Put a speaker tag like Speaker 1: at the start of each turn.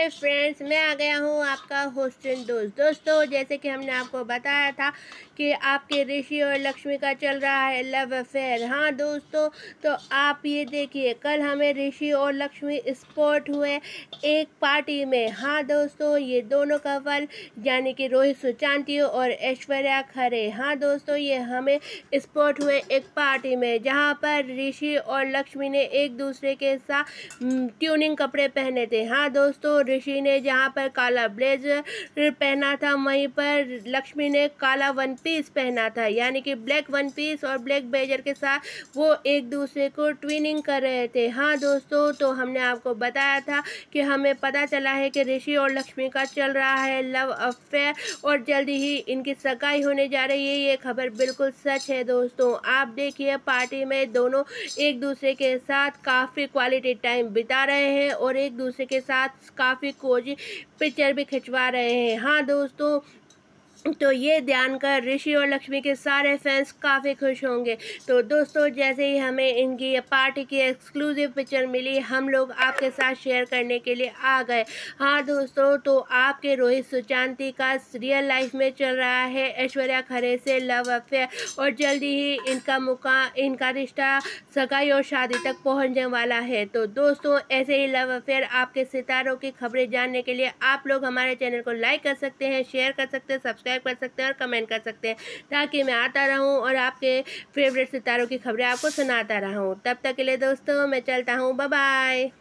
Speaker 1: hi friends मैं आ गया हूँ आपका होस्टिन दोस्त दोस्तों जैसे कि हमने आपको बताया था कि आपके ऋषि और लक्ष्मी का चल रहा है लव अफेयर हाँ दोस्तों तो आप ये देखिए कल हमें ऋषि और लक्ष्मी स्पॉट हुए एक पार्टी में हाँ दोस्तों ये दोनों फल यानी कि रोहित सुचांती और ऐश्वर्या खरे हाँ दोस्तों ये हमें स्पॉट हुए एक पार्टी में जहाँ पर ऋषि और लक्ष्मी ने एक दूसरे के साथ ट्यूनिंग हम्म, कपड़े पहने थे हाँ दोस्तों ऋषि ने जहाँ पर काला ब्लेजर पहना था वहीं पर लक्ष्मी ने काला वन पीस पहना था यानी कि ब्लैक वन पीस और ब्लैक ब्लेजर के साथ वो एक दूसरे को ट्विनिंग कर रहे थे हाँ दोस्तों तो हमने आपको बताया था कि हमें पता चला है कि ऋषि और लक्ष्मी का चल रहा है लव अफेयर और जल्दी ही इनकी सगाई होने जा रही है ये खबर बिल्कुल सच है दोस्तों आप देखिए पार्टी में दोनों एक दूसरे के साथ काफ़ी क्वालिटी टाइम बिता रहे हैं और एक दूसरे के साथ काफ़ी काफ़ी कोजी पिक्चर भी खिंचवा रहे हैं हाँ दोस्तों तो ये ध्यान कर ऋषि और लक्ष्मी के सारे फैंस काफ़ी खुश होंगे तो दोस्तों जैसे ही हमें इनकी पार्टी की एक्सक्लूसिव पिक्चर मिली हम लोग आपके साथ शेयर करने के लिए आ गए हाँ दोस्तों तो आपके रोहित सुचांति का रियल लाइफ में चल रहा है ऐश्वर्या खरे से लव अफेयर और जल्दी ही इनका मुका इनका रिश्ता सगाई और शादी तक पहुँचने वाला है तो दोस्तों ऐसे ही लव अफेयर आपके सितारों की खबरें जानने के लिए आप लोग हमारे चैनल को लाइक कर सकते हैं शेयर कर सकते हैं सब्सक्राइब सब्सक्राइब कर सकते हैं और कमेंट कर सकते हैं ताकि मैं आता रहूँ और आपके फेवरेट सितारों की खबरें आपको सुनाता रहूँ तब तक के लिए दोस्तों मैं चलता हूँ बाय